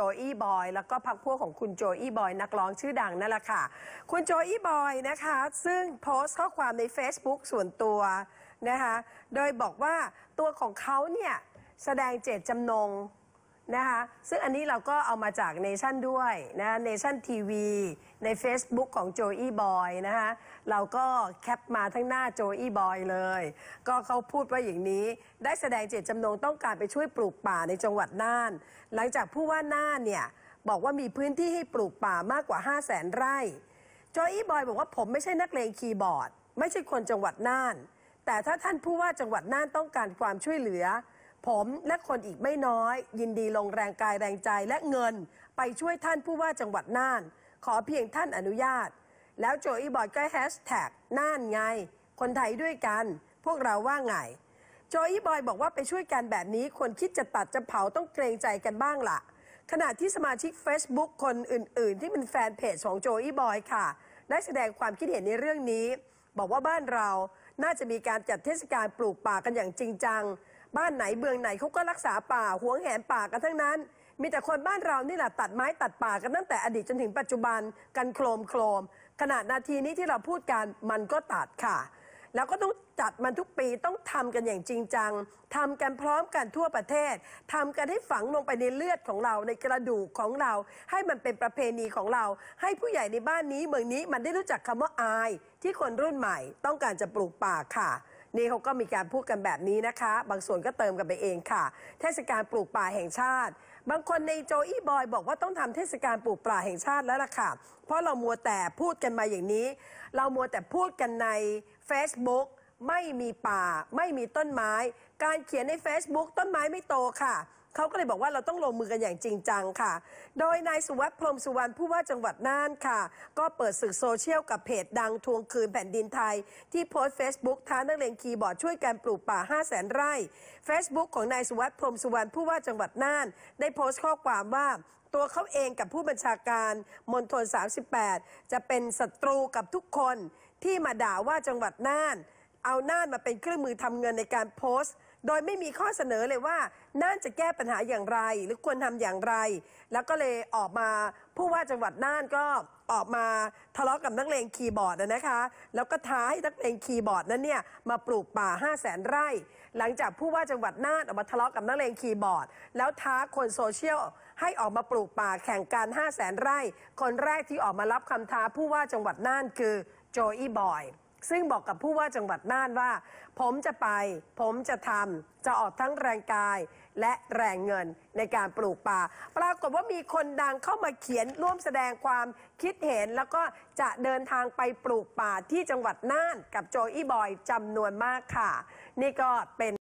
จอี้บอยแล้วก็พักพวกของคุณโจอี้บอยนักร้องชื่อดังนั่นแหละค่ะ คุณโจอี้บอยนะคะ ซึ่งโพสต์ข้อความใน Facebook ส่วนตัวนะคะโดยบอกว่าตัวของเขาเนี่ย แสดงเจตจำนงนะคะซึ่งอันนี้เราก็เอามาจากเนชั่นด้วยนะเนชั่นทีวีใน Facebook ของโจอี้บอยนะคะเราก็แคปมาทั้งหน้าโจอี้บอยเลย ก็เขาพูดว่าอย่างนี้ได้แสดงเจตจำนงต้องการไปช่วยปลูกป่าในจังหวัดน่าน หลังจากผู้ว่าน่านเนี่ย บอกว่ามีพื้นที่ให้ปลูกป่ามากกว่า 5 0 0แสนไร่โจอี้บอยบอกว่าผมไม่ใช่นักเลงคีย์บอร์ด ไม่ใช่คนจังหวัดน่าน แต่ถ้าท่านผู้ว่าจังหวัดน่านต้องการความช่วยเหลือผมและคนอีกไม่น้อย ยินดีลงแรงกายแรงใจและเงิน ไปช่วยท่านผู้ว่าจังหวัดน่าน ขอเพียงท่านอนุญาต แล้วโจอีบอดก็แฮชแท็กน่านไง คนไทยด้วยกัน พวกเราว่าไงโจอีบอยบอกว่าไปช่วยกันแบบนี้ คนคิดจะตัดจะเผาต้องเกรงใจกันบ้างละ่ะ ขณะที่สมาชิก Facebook คนอื่น ๆ ที่เป็นแฟนเพจของโจอีบอยค่ะ ได้แสดงความคิดเห็นในเรื่องนี้ บอกว่าบ้านเราน่าจะมีการจัดเทศกาลปลูกป่ากันอย่างจริงจังบ้านไหนเบืองไหนเขาก็รักษาป่าหวงแหนป่ากันทั้งนั้น มีแต่คนบ้านเรานี่แหละตัดไม้ตัดป่า กันตั้งแต่อดีตจนถึงปัจจุบันกันโครมโครมขนาดนาทีนี้ที่เราพูดกันมันก็ตัดค่ะ แล้วก็ต้องจัดมันทุกปีต้องทำกันอย่างจริงจัง ทำกันพร้อมกันทั่วประเทศ ทำกันให้ฝังลงไปในเลือดของเราในกระดูกของเราให้มันเป็นประเพณีของเราให้ผู้ใหญ่ในบ้านนี้เมืองนี้มันได้รู้จักคำว่าอายที่คนรุ่นใหม่ต้องการจะปลูกป่าค่ะนี่เขาก็มีการพูดกันแบบนี้นะคะ บางส่วนก็เติมกันไปเองค่ะ เทศกาลปลูกป่าแห่งชาติ บางคนในโจอี้บอยบอกว่าต้องทำเทศกาลปลูกป่าแห่งชาติแล้วล่ะค่ะเพราะเรามัวแต่พูดกันมาอย่างนี้ เรามัวแต่พูดกันใน Facebook ไม่มีป่า ไม่มีต้นไม้ การเขียนใน Facebook ต้นไม้ไม่โตค่ะเขาก็เลยบอกว่าเราต้องลงมือกันอย่างจริงจังค่ะ โดยนายสุวัสดิ์พรมสุวรรณผู้ว่าจังหวัดน่านค่ะ ก็เปิดสื่อโซเชียลกับเพจดังทวงคืนแผ่นดินไทย ที่โพสต์เฟซบุ๊กท้านักเลงคีย์บอร์ดช่วยการปลูกป่า 5 0 0 0 0 0 ไร่ Facebook ของนายสุวัสดิ์พรมสุวรรณผู้ว่าจังหวัดน่าน ได้โพสต์ข้อความว่าตัวเขาเองกับผู้บัญชาการมณฑล38 จะเป็นศัตรูกับทุกคนที่มาด่าว่าจังหวัดน่าน เอาน่านมาเป็นเครื่องมือทำเงินในการโพสต์โดยไม่มีข้อเสนอเลยว่าน่านจะแก้ปัญหาอย่างไร หรือควรทำอย่างไร แล้วก็เลยออกมาผู้ว่าจังหวัดน่านก็ออกมาทะเลาะกับนักเลงคีย์บอร์ดนะคะแล้วก็ท้าให้นักเลงคีย์บอร์ดนั้นเนี่ยมาปลูกป่า5 0 0แสนไร่ หลังจากผู้ว่าจังหวัดน่าน ออกมาทะเลาะกับนักเลงคีย์บอร์ด แล้วท้าคนโซเชียลให้ออกมาปลูกป่าแข่งกัน5 0 0แสนไร่ คนแรกที่ออกมารับคำท้าผู้ว่าจังหวัดน่านคือโจอี้บอยซึ่งบอกกับผู้ว่าจังหวัดน่านว่า ผมจะไป ผมจะทำจะออกทั้งแรงกายและแรงเงินในการปลูกป่า ปรากฏว่ามีคนดังเข้ามาเขียนร่วมแสดงความคิดเห็นแล้วก็จะเดินทางไปปลูกป่าที่จังหวัดน่าน กับโจอี้บอยจำนวนมากค่ะ นี่ก็เป็น